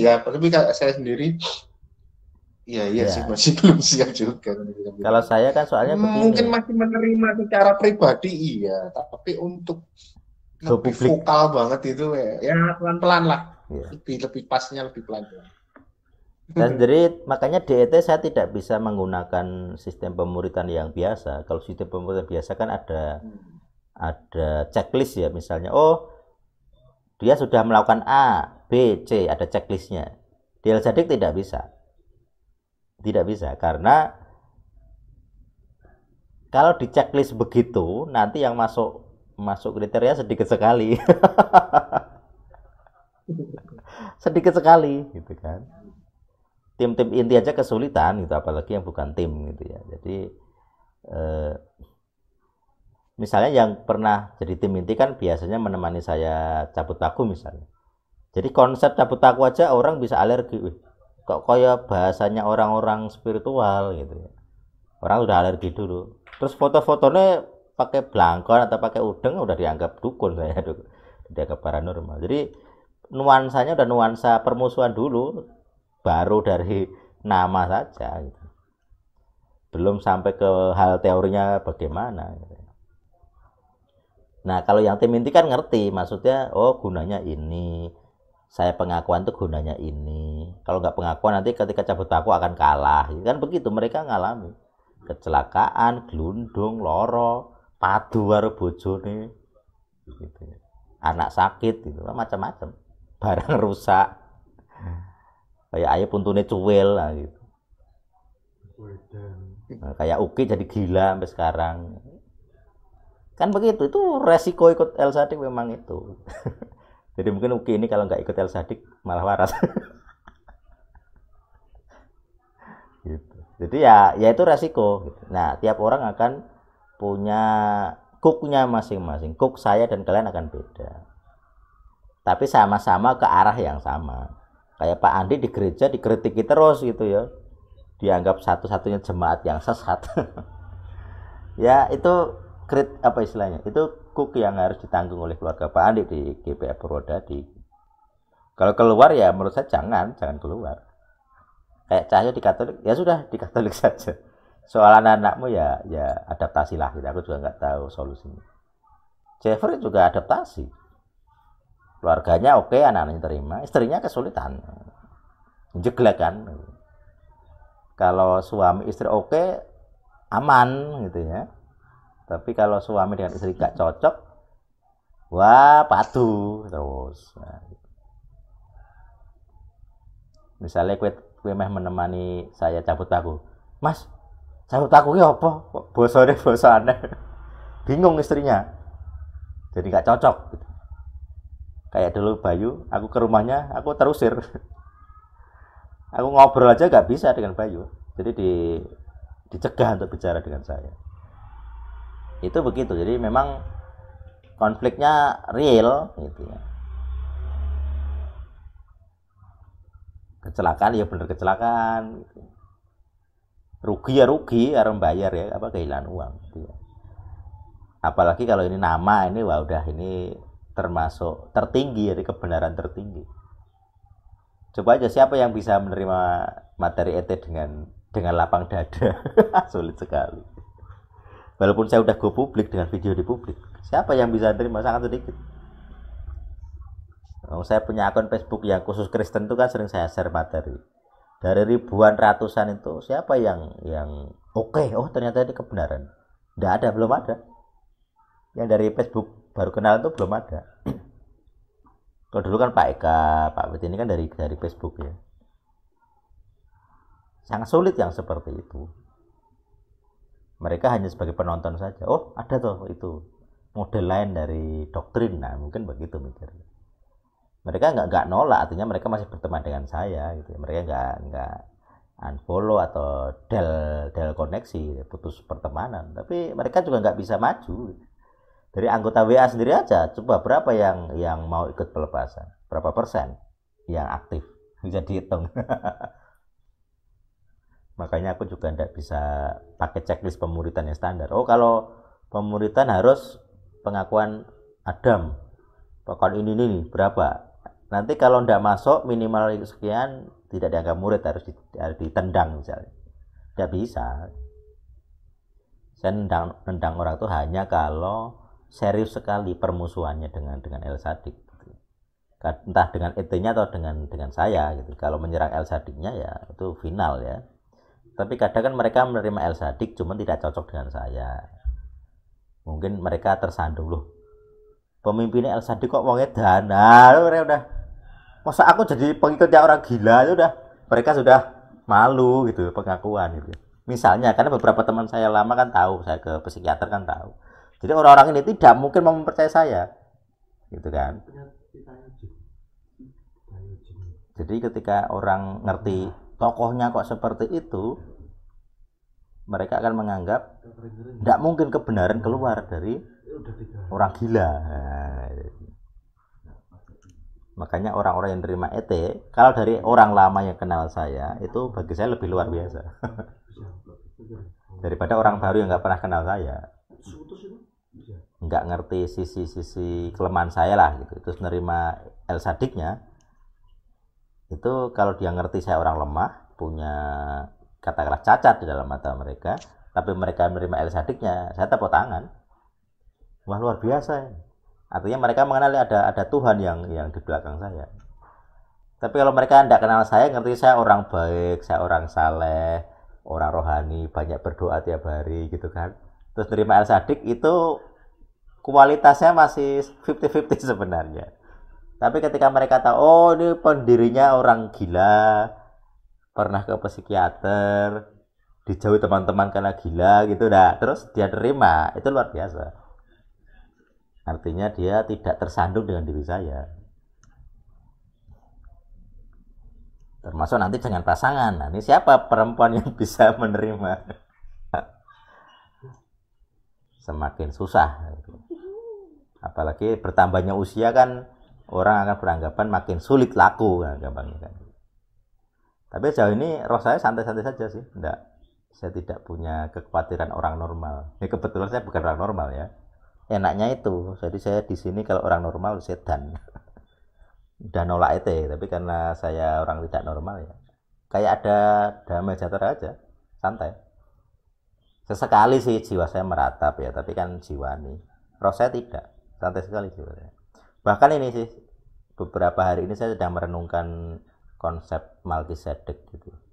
Ya, tapi saya sendiri ya, Iya iya ya. sih masih belum siap juga. Kalau saya kan soalnya hmm, begini. mungkin masih menerima secara pribadi iya, tapi untuk so, lebih publik. vokal banget itu ya, ya pelan pelan lah. Ya. Lebih lebih pasnya lebih pelan. -pelan. Dan jadi makanya DET saya tidak bisa menggunakan sistem pemuritan yang biasa. Kalau sistem pemuritan biasa kan ada hmm. ada checklist ya misalnya. Oh dia sudah melakukan A, B, C, ada checklistnya. Di Elzadik tidak bisa. Tidak bisa, karena kalau di checklist begitu, nanti yang masuk masuk kriteria sedikit sekali. sedikit sekali, gitu kan. Tim-tim inti aja kesulitan gitu, apalagi yang bukan tim gitu ya. Jadi eh, misalnya yang pernah jadi tim inti kan biasanya menemani saya cabut paku misalnya jadi konsep cabut paku aja orang bisa alergi Wih, kok kaya bahasanya orang-orang spiritual gitu ya orang udah alergi dulu terus foto-fotonya pakai belangkon atau pakai udeng udah dianggap dukun saya gitu. dianggap paranormal jadi nuansanya udah nuansa permusuhan dulu baru dari nama saja gitu. belum sampai ke hal teorinya bagaimana gitu. Nah, kalau yang tim inti kan ngerti maksudnya oh gunanya ini. Saya pengakuan tuh gunanya ini. Kalau nggak pengakuan nanti ketika cabut paku akan kalah. Gitu kan begitu mereka ngalami kecelakaan, gelundung, loro, padu karo bojone. Gitu. Anak sakit gitu macam-macam. Barang rusak. Kayak ayah puntune cuwil lah gitu. Nah, kayak Uki jadi gila sampai sekarang kan begitu itu resiko ikut El Sadik memang itu jadi mungkin Uki ini kalau nggak ikut El Sadik malah waras gitu jadi ya ya itu resiko gitu. nah tiap orang akan punya cooknya masing-masing cook saya dan kalian akan beda tapi sama-sama ke arah yang sama kayak Pak Andi di gereja dikritik terus gitu ya dianggap satu-satunya jemaat yang sesat ya itu kredit apa istilahnya itu kuk yang harus ditanggung oleh keluarga Pak Andi di GPF Purwodadi kalau keluar ya menurut saya jangan jangan keluar kayak cahaya di Katolik ya sudah di Katolik saja soal anak-anakmu ya ya adaptasi lah gitu aku juga nggak tahu solusinya Jeffrey juga adaptasi keluarganya oke okay, anak-anaknya terima istrinya kesulitan jeglek kan kalau suami istri oke okay, aman gitu ya tapi kalau suami dengan istri gak cocok wah patuh terus nah, gitu. misalnya kue kue meh menemani saya cabut paku mas cabut paku ya apa bosone bosane bingung istrinya jadi gak cocok gitu. kayak dulu Bayu aku ke rumahnya aku terusir aku ngobrol aja gak bisa dengan Bayu jadi di dicegah untuk bicara dengan saya itu begitu jadi memang konfliknya real gitu ya kecelakaan ya benar kecelakaan gitu. rugi ya rugi harus bayar ya apa kehilangan uang gitu ya. apalagi kalau ini nama ini wah udah ini termasuk tertinggi dari kebenaran tertinggi coba aja siapa yang bisa menerima materi et dengan dengan lapang dada sulit sekali walaupun saya udah go publik dengan video di publik siapa yang bisa terima sangat sedikit oh, saya punya akun Facebook yang khusus Kristen itu kan sering saya share materi dari ribuan ratusan itu siapa yang yang oke okay, oh ternyata ini kebenaran tidak ada belum ada yang dari Facebook baru kenal itu belum ada kalau dulu kan Pak Eka Pak Wit ini kan dari dari Facebook ya sangat sulit yang seperti itu mereka hanya sebagai penonton saja oh ada toh itu model lain dari doktrin nah mungkin begitu mikirnya mereka nggak nggak nolak artinya mereka masih berteman dengan saya gitu ya. mereka nggak nggak unfollow atau del del koneksi putus pertemanan tapi mereka juga nggak bisa maju dari anggota WA sendiri aja coba berapa yang yang mau ikut pelepasan berapa persen yang aktif bisa dihitung makanya aku juga tidak bisa pakai checklist pemuritan yang standar oh kalau pemuritan harus pengakuan adam pokok ini ini berapa nanti kalau tidak masuk minimal sekian tidak dianggap murid harus, ditendang misalnya tidak bisa saya nendang, nendang orang itu hanya kalau serius sekali permusuhannya dengan dengan El Sadik entah dengan etnya atau dengan dengan saya gitu kalau menyerang El Sadiknya ya itu final ya tapi kadang kan mereka menerima El Sadik cuman tidak cocok dengan saya mungkin mereka tersandung loh pemimpinnya El Sadik kok wongnya dana mereka udah masa aku jadi pengikutnya orang gila itu ya udah mereka sudah malu gitu pengakuan gitu misalnya karena beberapa teman saya lama kan tahu saya ke psikiater kan tahu jadi orang-orang ini tidak mungkin mau mempercayai saya gitu kan jadi ketika orang ngerti iya tokohnya kok seperti itu, mereka akan menganggap tidak mungkin kebenaran keluar dari orang gila. makanya orang-orang yang terima ET, kalau dari orang lama yang kenal saya, itu bagi saya lebih luar biasa. Daripada orang baru yang nggak pernah kenal saya. Nggak ngerti sisi-sisi kelemahan saya lah gitu. Terus nerima El Sadiknya, itu kalau dia ngerti saya orang lemah punya katakanlah cacat di dalam mata mereka tapi mereka menerima el sadiknya saya tepuk tangan wah luar biasa ya. artinya mereka mengenali ada ada Tuhan yang yang di belakang saya tapi kalau mereka tidak kenal saya ngerti saya orang baik saya orang saleh orang rohani banyak berdoa tiap hari gitu kan terus terima el sadik itu kualitasnya masih 50-50 sebenarnya tapi ketika mereka tahu, oh ini pendirinya orang gila, pernah ke psikiater, dijauhi teman-teman karena gila gitu, nah terus dia terima, itu luar biasa. Artinya dia tidak tersandung dengan diri saya. Termasuk nanti dengan pasangan. Nah, ini siapa perempuan yang bisa menerima? Semakin susah. Apalagi bertambahnya usia kan orang akan beranggapan makin sulit laku kan, gampangnya kan. Tapi sejauh ini roh saya santai-santai saja sih, enggak saya tidak punya kekhawatiran orang normal. Ya kebetulan saya bukan orang normal ya. Enaknya itu, jadi saya di sini kalau orang normal saya dan udah nolak itu, tapi karena saya orang tidak normal ya, kayak ada damai sejahtera aja, santai. Sesekali sih jiwa saya meratap ya, tapi kan jiwa nih, roh saya tidak, santai sekali jiwa bahkan ini sih beberapa hari ini saya sedang merenungkan konsep multi gitu